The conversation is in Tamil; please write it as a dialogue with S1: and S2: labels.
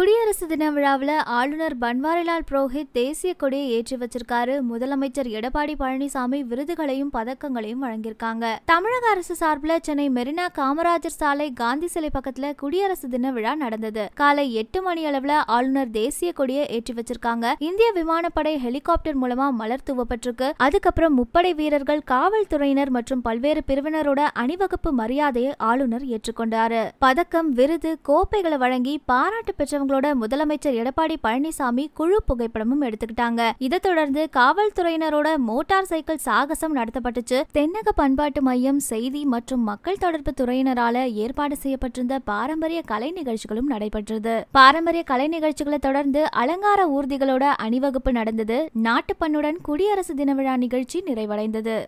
S1: குடியரசு தின விழாவில் ஆளுநர் பன்வாரிலால் புரோஹித் தேசிய கொடியை ஏற்றி வச்சிருக்காரு முதலமைச்சர் எடப்பாடி பழனிசாமி விருதுகளையும் பதக்கங்களையும் வழங்கியிருக்காங்க தமிழக அரசு சார்பில் சென்னை மெரினா காமராஜர் சாலை காந்தி சிலை பக்கத்துல குடியரசு தின விழா நடந்தது காலை எட்டு மணி அளவுல ஆளுநர் தேசிய கொடியை ஏற்றி வச்சிருக்காங்க இந்திய விமானப்படை ஹெலிகாப்டர் மூலமா மலர் தூவப்பட்டிருக்கு அதுக்கப்புறம் முப்படை வீரர்கள் காவல்துறையினர் மற்றும் பல்வேறு பிரிவினரோட அணிவகுப்பு மரியாதையை ஆளுநர் ஏற்றுக்கொண்டாரு பதக்கம் விருது கோப்பைகளை வழங்கி பாராட்டு பெற்றவங்க அவங்களோட முதலமைச்சர் எடப்பாடி பழனிசாமி குழு புகைப்படமும் எடுத்துக்கிட்டாங்க இதை தொடர்ந்து காவல்துறையினரோட மோட்டார் சைக்கிள் சாகசம் நடத்தப்பட்டுச்சு தென்னக பண்பாட்டு மையம் செய்தி மற்றும் மக்கள் தொடர்பு துறையினரால ஏற்பாடு செய்யப்பட்டிருந்த பாரம்பரிய கலை நிகழ்ச்சிகளும் நடைபெற்றது பாரம்பரிய கலை நிகழ்ச்சிகளை தொடர்ந்து அலங்கார ஊர்திகளோட அணிவகுப்பு நடந்தது நாட்டுப்பண்ணுடன் குடியரசு தின விழா நிகழ்ச்சி நிறைவடைந்தது